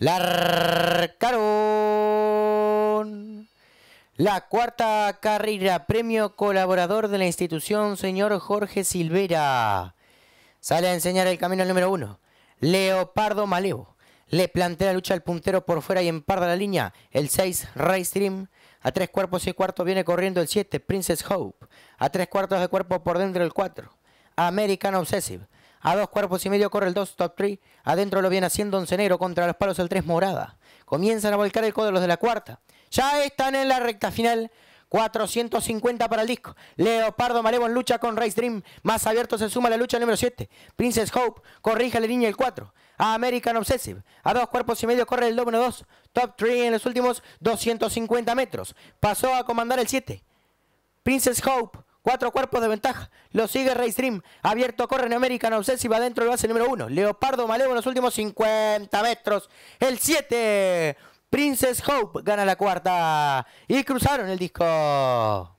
Larcaron. La cuarta carrera, premio colaborador de la institución, señor Jorge Silvera. Sale a enseñar el camino al número uno. Leopardo Maleo. Le plantea la lucha al puntero por fuera y en de la línea. El 6, Ray Stream. A tres cuerpos y cuartos viene corriendo el 7, Princess Hope. A tres cuartos de cuerpo por dentro el 4, American Obsessive. A dos cuerpos y medio corre el 2, top 3. Adentro lo viene haciendo once negro contra los palos el 3 morada. Comienzan a volcar el codo los de la cuarta. Ya están en la recta final. 450 para el disco. Leopardo Marebo en lucha con Race Dream. Más abierto se suma la lucha número 7. Princess Hope corrige la línea el 4. American Obsessive. A dos cuerpos y medio corre el número 2. Top 3 en los últimos 250 metros. Pasó a comandar el 7. Princess Hope Cuatro cuerpos de ventaja. Lo sigue Ray Stream. Abierto corre en American Obsessive. Adentro lo hace el número uno. Leopardo Malevo en los últimos 50 metros. El 7. Princess Hope gana la cuarta. Y cruzaron el disco.